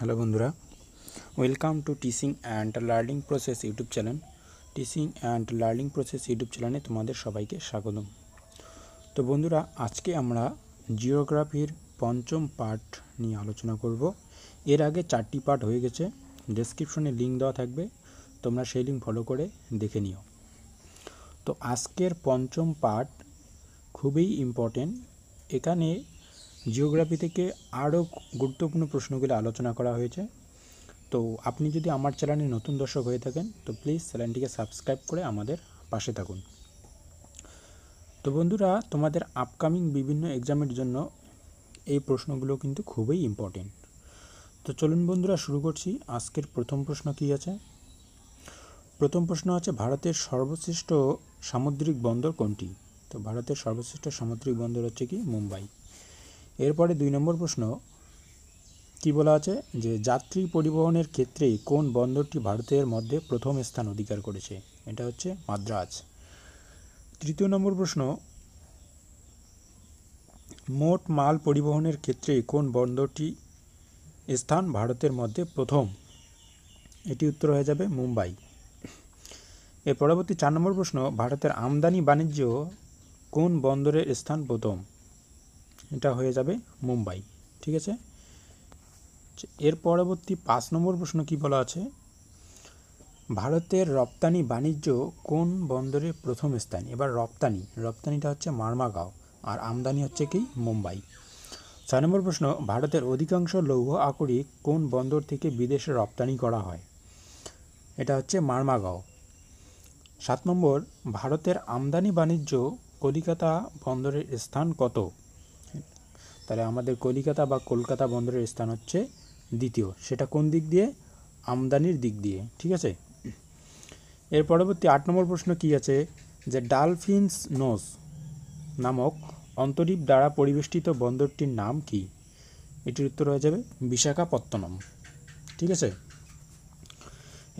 hello বন্ধুরা welcome to teaching and learning process YouTube channel teaching and learning process YouTube চ্যানেলে তোমাদের সবাইকে স্বাগতম তো বন্ধুরা আজকে আমরা জিওগ্রাফির পঞ্চম পার্ট নিয়ে আলোচনা করব এর আগে চারটি পার্ট হয়ে গেছে ডেসক্রিপশনে লিঙ্ক দেওয়া থাকবে তোমরা সেই লিঙ্ক ফলো করে দেখে নিও তো আজকের পঞ্চম পার্ট খুবই ইম্পর্টেন্ট এখানে জিওগ্রাফি থেকে আরও গুরুত্বপূর্ণ প্রশ্নগুলো আলোচনা করা হয়েছে তো আপনি যদি আমার চ্যানেলে নতুন দর্শক হয়ে থাকেন তো প্লিজ চ্যানেলটিকে সাবস্ক্রাইব করে আমাদের পাশে থাকুন তো বন্ধুরা তোমাদের আপকামিং বিভিন্ন এক্সামের জন্য এই প্রশ্নগুলো কিন্তু খুবই ইম্পর্টেন্ট তো চলুন বন্ধুরা শুরু করছি আজকের প্রথম প্রশ্ন কি আছে প্রথম প্রশ্ন আছে ভারতের সর্বশ্রেষ্ঠ সামুদ্রিক বন্দর কোনটি তো ভারতের সর্বশ্রেষ্ঠ সামুদ্রিক বন্দর হচ্ছে কি মুম্বাই এরপরে দুই নম্বর প্রশ্ন কি বলা আছে যে যাত্রী পরিবহনের ক্ষেত্রে কোন বন্দরটি ভারতের মধ্যে প্রথম স্থান অধিকার করেছে এটা হচ্ছে মাদ্রাজ তৃতীয় নম্বর প্রশ্ন মোট মাল পরিবহনের ক্ষেত্রে কোন বন্দরটি স্থান ভারতের মধ্যে প্রথম এটি উত্তর হয়ে যাবে মুম্বাই এর পরবর্তী চার নম্বর প্রশ্ন ভারতের আমদানি বাণিজ্য কোন বন্দরের স্থান প্রথম এটা হয়ে যাবে মুম্বাই ঠিক আছে এর পরবর্তী পাঁচ নম্বর প্রশ্ন কি বলা আছে ভারতের রপ্তানি বাণিজ্য কোন বন্দরে প্রথম স্থান এবার রপ্তানি রপ্তানিটা হচ্ছে মারমাগাঁও আর আমদানি হচ্ছে কি মুম্বাই ছয় নম্বর প্রশ্ন ভারতের অধিকাংশ লৌহ আকরিক কোন বন্দর থেকে বিদেশে রপ্তানি করা হয় এটা হচ্ছে মারমাগাঁও সাত নম্বর ভারতের আমদানি বাণিজ্য কলিকাতা বন্দরের স্থান কত তাহলে আমাদের কলিকাতা বা কলকাতা বন্দরের স্থান হচ্ছে দ্বিতীয় সেটা কোন দিক দিয়ে আমদানির দিক দিয়ে ঠিক আছে এর পরবর্তী আট নম্বর প্রশ্ন কি আছে যে ডালফিনস নোজ নামক অন্তরীপ দ্বারা পরিবেষ্টিত বন্দরটির নাম কি এটির উত্তর হয়ে যাবে বিশাখাপত্তনম ঠিক আছে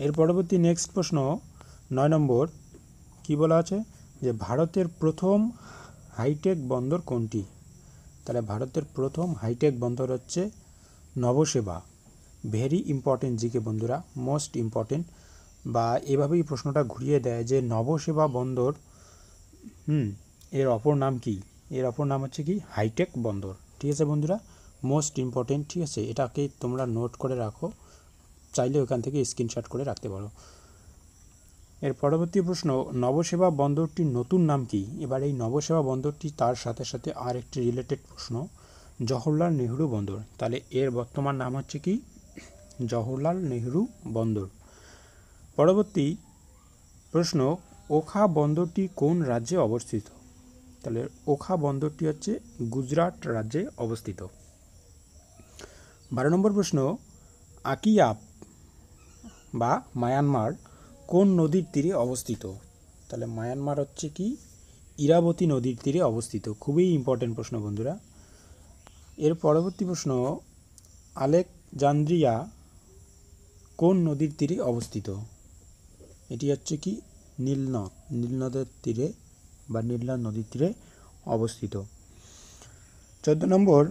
এর পরবর্তী নেক্সট প্রশ্ন নয় নম্বর কি বলা আছে যে ভারতের প্রথম হাইটেক বন্দর কোনটি তাহলে ভারতের প্রথম হাইটেক বন্দর হচ্ছে নবসেবা ভেরি ইম্পর্টেন্ট জিকে বন্ধুরা মোস্ট ইম্পর্টেন্ট বা এভাবেই প্রশ্নটা ঘুরিয়ে দেয় যে নবসেবা বন্দর হুম এর অপর নাম কি এর অপর নাম হচ্ছে কি হাইটেক বন্দর ঠিক আছে বন্ধুরা মোস্ট ইম্পর্টেন্ট ঠিক আছে এটাকে তোমরা নোট করে রাখো চাইলে ওখান থেকে স্ক্রিনশট করে রাখতে পারো এর পরবর্তী প্রশ্ন নবসেবা বন্দরটির নতুন নাম কি এবার এই নবসেবা বন্দরটি তার সাথে সাথে আর একটি রিলেটেড প্রশ্ন জওহরলাল নেহরু বন্দর তাহলে এর বর্তমান নাম হচ্ছে কি জওহরলাল নেহরু বন্দর পরবর্তী প্রশ্ন ওখা বন্দরটি কোন রাজ্যে অবস্থিত তাহলে ওখা বন্দরটি হচ্ছে গুজরাট রাজ্যে অবস্থিত বারো নম্বর প্রশ্ন আকিয়াপ বা মায়ানমার কোন নদীর তীরে অবস্থিত তাহলে মায়ানমার হচ্ছে কি ইরাবতী নদীর তীরে অবস্থিত খুবই ইম্পর্টেন্ট প্রশ্ন বন্ধুরা এর পরবর্তী প্রশ্ন আলেকজান্দ্রিয়া কোন নদীর তীরে অবস্থিত এটি হচ্ছে কি নীলনদ নীলনদের তীরে বা নীলনদ নদীর তীরে অবস্থিত চোদ্দ নম্বর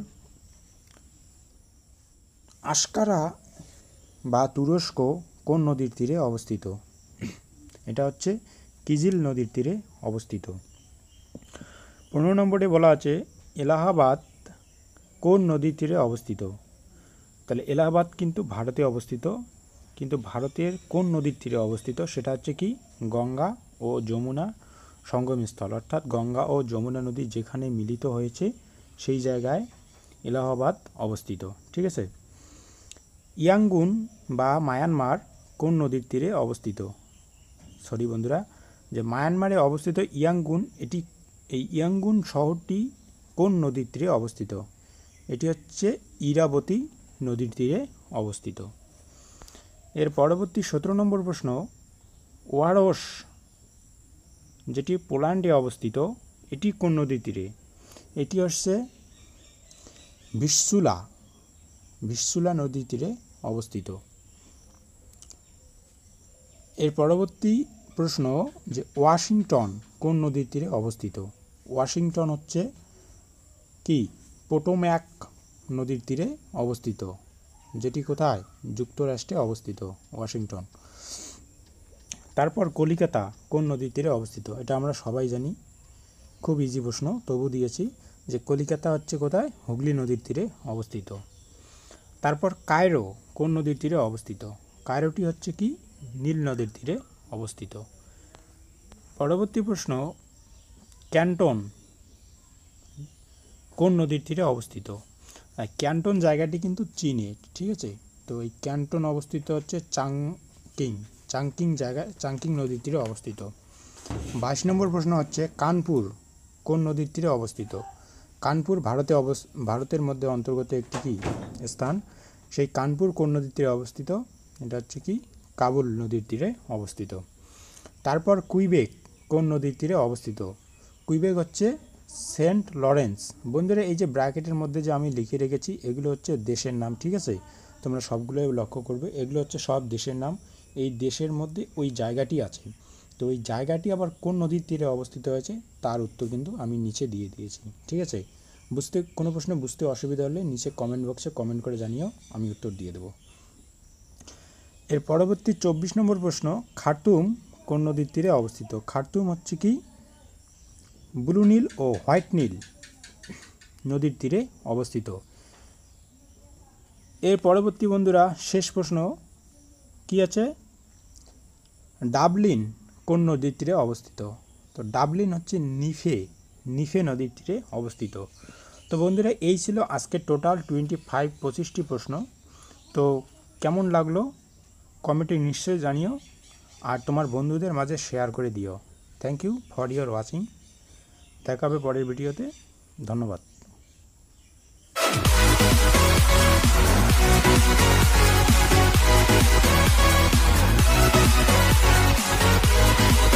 আস্কারা বা তুরস্ক কোন নদীর তীরে অবস্থিত এটা হচ্ছে কিজিল নদীর তীরে অবস্থিত পনেরো নম্বরে বলা আছে এলাহাবাদ কোন নদীর তীরে অবস্থিত তাহলে এলাহাবাদ কিন্তু ভারতে অবস্থিত কিন্তু ভারতের কোন নদীর তীরে অবস্থিত সেটা হচ্ছে কি গঙ্গা ও যমুনা সঙ্গমস্থল অর্থাৎ গঙ্গা ও যমুনা নদী যেখানে মিলিত হয়েছে সেই জায়গায় এলাহাবাদ অবস্থিত ঠিক আছে ইয়াঙ্গুন বা মায়ানমার কোন নদীর তীরে অবস্থিত সরি বন্ধুরা যে মায়ানমারে অবস্থিত ইয়াঙ্গুন এটি এই ইয়াঙ্গুন শহরটি কোন নদীর তীরে অবস্থিত এটি হচ্ছে ইরাবতী নদীর তীরে অবস্থিত এর পরবর্তী সতেরো নম্বর প্রশ্ন ওয়ারস যেটি পোল্যান্ডে অবস্থিত এটি কোন নদীর তীরে এটি হচ্ছে বিশ্বুলা বিশ্বুলা নদীর তীরে অবস্থিত এর পরবর্তী প্রশ্ন যে ওয়াশিংটন কোন নদীর তীরে অবস্থিত ওয়াশিংটন হচ্ছে কি পোটোম্যাক নদীর তীরে অবস্থিত যেটি কোথায় যুক্তরাষ্ট্রে অবস্থিত ওয়াশিংটন তারপর কলিকাতা কোন নদীর তীরে অবস্থিত এটা আমরা সবাই জানি খুব ইজি প্রশ্ন তবু দিয়েছি যে কলিকাতা হচ্ছে কোথায় হুগলি নদীর তীরে অবস্থিত তারপর কায়রো কোন নদীর তীরে অবস্থিত কায়রোটি হচ্ছে কি নীল নদীর তীরে অবস্থিত পরবর্তী প্রশ্ন ক্যান্টন কোন নদীর তীরে অবস্থিত ক্যান্টন জায়গাটি কিন্তু চীনে ঠিক আছে তো এই ক্যান্টন অবস্থিত হচ্ছে চাংকিং চাংকিং জায়গা চাংকিং নদীর তীরে অবস্থিত বাইশ নম্বর প্রশ্ন হচ্ছে কানপুর কোন নদীর তীরে অবস্থিত কানপুর ভারতে অবস ভারতের মধ্যে অন্তর্গত একটি কি স্থান সেই কানপুর কোন নদীর তীরে অবস্থিত এটা হচ্ছে কি কাবুল নদীর তীরে অবস্থিত তারপর কুইবেক কোন নদীর তীরে অবস্থিত কুইবেক হচ্ছে সেন্ট লরেন্স বন্ধুরা এই যে ব্র্যাকেটের মধ্যে যে আমি লিখে রেখেছি এগুলো হচ্ছে দেশের নাম ঠিক আছে তোমরা সবগুলোই লক্ষ্য করবে এগুলো হচ্ছে সব দেশের নাম এই দেশের মধ্যে ওই জায়গাটি আছে তো ওই জায়গাটি আবার কোন নদীর তীরে অবস্থিত হয়েছে তার উত্তর কিন্তু আমি নিচে দিয়ে দিয়েছি ঠিক আছে বুঝতে কোনো প্রশ্ন বুঝতে অসুবিধা হলে নিচে কমেন্ট বক্সে কমেন্ট করে জানিও আমি উত্তর দিয়ে দেবো এর পরবর্তী চব্বিশ নম্বর প্রশ্ন খাটুম কোন নদীর তীরে অবস্থিত খাটুম হচ্ছে কি ব্লু নীল ও হোয়াইট নীল নদীর তীরে অবস্থিত এর পরবর্তী বন্ধুরা শেষ প্রশ্ন কি আছে ডাবলিন কোন নদীর তীরে অবস্থিত তো ডাবলিন হচ্ছে নিফে নিফে নদীর তীরে অবস্থিত তো বন্ধুরা এই ছিল আজকে টোটাল টোয়েন্টি ফাইভ পঁচিশটি প্রশ্ন তো কেমন লাগলো কমেন্টে নিশ্চয়ই জানিও আর তোমার বন্ধুদের মাঝে শেয়ার করে দিও thank you for your watching দেখা হবে পরের ভিডিওতে ধন্যবাদ